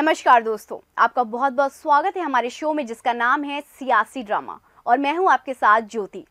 नमस्कार दोस्तों आपका बहुत बहुत स्वागत है हमारे शो में जिसका नाम है सियासी ड्रामा और मैं हूं आपके साथ ज्योति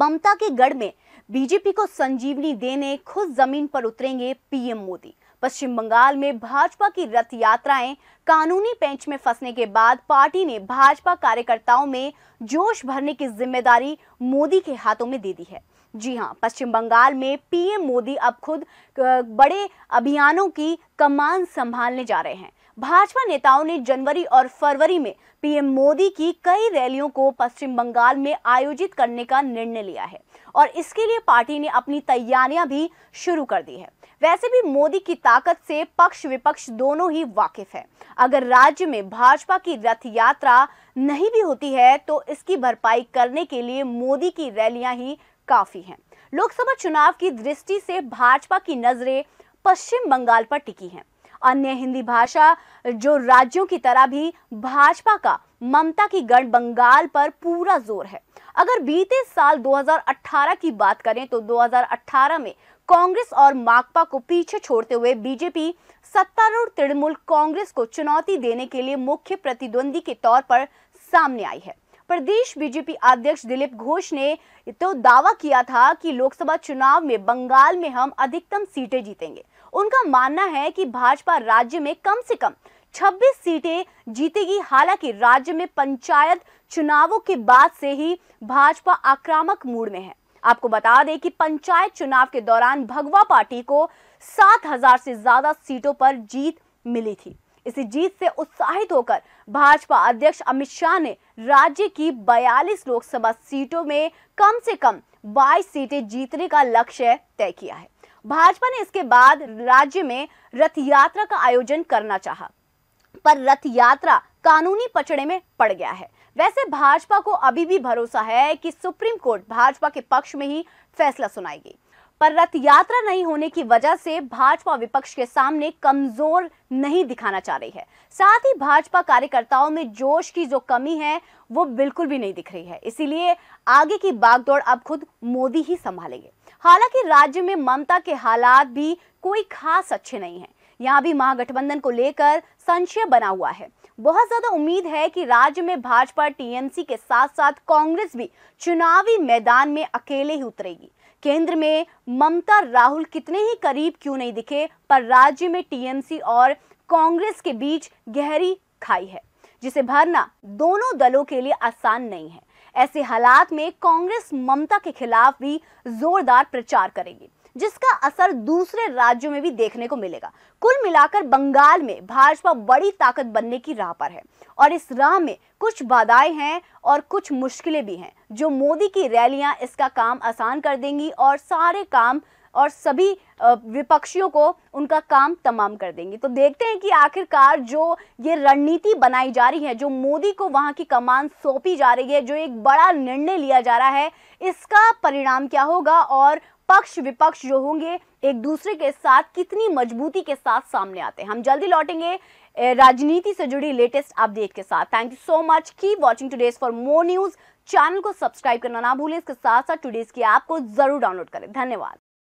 ममता के गढ़ में बीजेपी को संजीवनी देने खुद जमीन पर उतरेंगे पीएम मोदी पश्चिम बंगाल में भाजपा की रथ यात्राएं कानूनी पेंच में फंसने के बाद पार्टी ने भाजपा कार्यकर्ताओं में जोश भरने की जिम्मेदारी मोदी के हाथों में दे दी है जी हाँ पश्चिम बंगाल में पीएम मोदी अब खुद बड़े अभियानों की कमान संभालने जा रहे हैं भाजपा नेताओं ने जनवरी और फरवरी में पीएम मोदी की कई रैलियों को पश्चिम बंगाल में आयोजित करने का निर्णय लिया है और इसके लिए पार्टी ने अपनी तैयारियां भी शुरू कर दी है वैसे भी मोदी की ताकत से पक्ष विपक्ष दोनों ही वाकिफ है अगर राज्य में भाजपा की रथ यात्रा नहीं भी होती है तो इसकी भरपाई करने के लिए मोदी की रैलियां ही काफी हैं लोकसभा चुनाव की दृष्टि से भाजपा की नजरें पश्चिम बंगाल पर टिकी हैं अन्य हिंदी भाषा जो राज्यों की तरह भी भाजपा का ममता की गण बंगाल पर पूरा जोर है अगर बीते साल 2018 की बात करें तो 2018 में कांग्रेस और माकपा को पीछे छोड़ते हुए बीजेपी सत्तारूढ़ तृणमूल कांग्रेस को चुनौती देने के लिए मुख्य प्रतिद्वंदी के तौर पर सामने आई है प्रदेश बीजेपी अध्यक्ष दिलीप घोष ने तो दावा किया था कि लोकसभा चुनाव में बंगाल में हम अधिकतम सीटें जीतेंगे उनका मानना है कि भाजपा राज्य में कम से कम 26 सीटें जीतेगी हालांकि राज्य में पंचायत चुनावों के बाद से ही भाजपा आक्रामक मूड में है आपको बता दें कि पंचायत चुनाव के दौरान भगवा पार्टी को 7000 से ज्यादा सीटों पर जीत मिली थी इसी जीत से उत्साहित होकर भाजपा अध्यक्ष अमित शाह ने राज्य की 42 लोकसभा सीटों में कम से कम 22 सीटें जीतने का लक्ष्य तय किया है भाजपा ने इसके बाद राज्य में रथ यात्रा का आयोजन करना चाहा पर रथ यात्रा कानूनी पचड़े में पड़ गया है वैसे भाजपा को अभी भी भरोसा है कि सुप्रीम कोर्ट भाजपा के पक्ष में ही फैसला सुनाएगी पर रथ यात्रा नहीं होने की वजह से भाजपा विपक्ष के सामने कमजोर नहीं दिखाना चाह रही है साथ ही भाजपा कार्यकर्ताओं में जोश की जो कमी है वो बिल्कुल भी नहीं दिख रही है इसीलिए आगे की बागदौड़ अब खुद मोदी ही संभालेंगे हालांकि राज्य में ममता के हालात भी कोई खास अच्छे नहीं है यहाँ भी महागठबंधन को लेकर संशय बना हुआ है बहुत ज्यादा उम्मीद है कि राज्य में भाजपा टीएमसी के साथ साथ कांग्रेस भी चुनावी मैदान में अकेले ही उतरेगी केंद्र में ममता राहुल कितने ही करीब क्यों नहीं दिखे पर राज्य में टीएमसी और कांग्रेस के बीच गहरी खाई है जिसे भरना दोनों दलों के लिए आसान नहीं है ऐसे हालात में कांग्रेस ममता के खिलाफ भी जोरदार प्रचार करेगी जिसका असर दूसरे राज्यों में भी देखने को मिलेगा कुल मिलाकर बंगाल में भाजपा बड़ी ताकत बनने की राह पर है और इस राह में कुछ बाधाएं हैं और कुछ मुश्किलें भी हैं जो मोदी की रैलियां इसका काम आसान कर देंगी और सारे काम और सभी विपक्षियों को उनका काम तमाम कर देंगी तो देखते हैं कि आखिरकार जो ये रणनीति बनाई जा रही है जो मोदी को वहां की कमान सौंपी जा रही है जो एक बड़ा निर्णय लिया जा रहा है इसका परिणाम क्या होगा और पक्ष विपक्ष जो होंगे एक दूसरे के साथ कितनी मजबूती के साथ सामने आते हैं हम जल्दी लौटेंगे राजनीति से जुड़ी लेटेस्ट अपडेट के साथ थैंक यू सो मच की watching today's for more news channel को सब्सक्राइब करना ना भूलें इसके साथ साथ टूडेज की ऐप को जरूर डाउनलोड करें धन्यवाद